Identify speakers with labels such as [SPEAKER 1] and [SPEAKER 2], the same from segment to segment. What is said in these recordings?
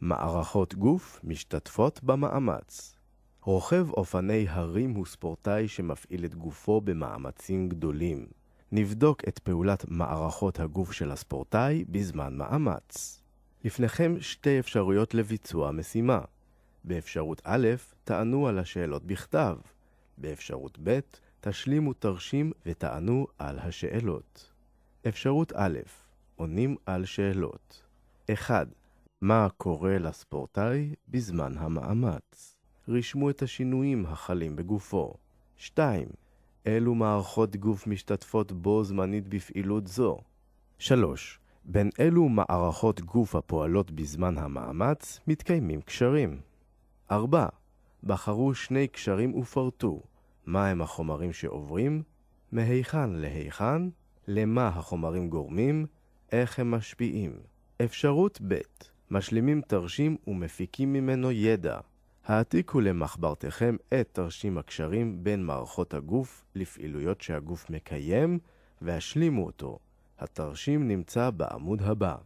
[SPEAKER 1] מערכות גוף משתתפות במאמץ. רוכב אופני הרים הוא ספורטאי שמפעיל את גופו במאמצים גדולים. נבדוק את פעולת מערכות הגוף של הספורטאי בזמן מאמץ. לפניכם שתי אפשרויות לביצוע המשימה. באפשרות א', תענו על השאלות בכתב. באפשרות ב', תשלימו תרשים ותענו על השאלות. אפשרות א', עונים על שאלות 1. מה קורה לספורטאי בזמן המאמץ? רשמו את השינויים החלים בגופו. 2. אילו מערכות גוף משתתפות בו זמנית בפעילות זו? 3. בין אילו מערכות גוף הפועלות בזמן המאמץ מתקיימים קשרים? 4. בחרו שני קשרים ופרטו מה הם החומרים שעוברים, מהיכן להיכן, למה החומרים גורמים, איך הם משפיעים. אפשרות ב' משלימים תרשים ומפיקים ממנו ידע. העתיקו למחברתכם את תרשים הקשרים בין מערכות הגוף לפעילויות שהגוף מקיים, והשלימו אותו. התרשים נמצא בעמוד הבא.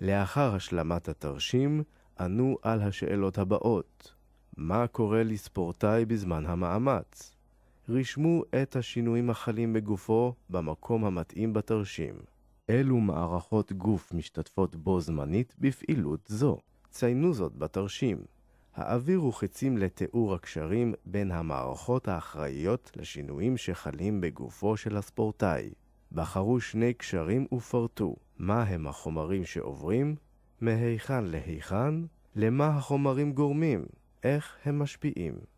[SPEAKER 1] לאחר השלמת התרשים, ענו על השאלות הבאות: מה קורה לספורטאי בזמן המאמץ? רשמו את השינויים החלים בגופו במקום המתאים בתרשים. אילו מערכות גוף משתתפות בו זמנית בפעילות זו. ציינו זאת בתרשים. העבירו חצים לתיאור הקשרים בין המערכות האחראיות לשינויים שחלים בגופו של הספורטאי. בחרו שני קשרים ופרטו מה הם החומרים שעוברים, מהיכן להיכן, למה החומרים גורמים, איך הם משפיעים.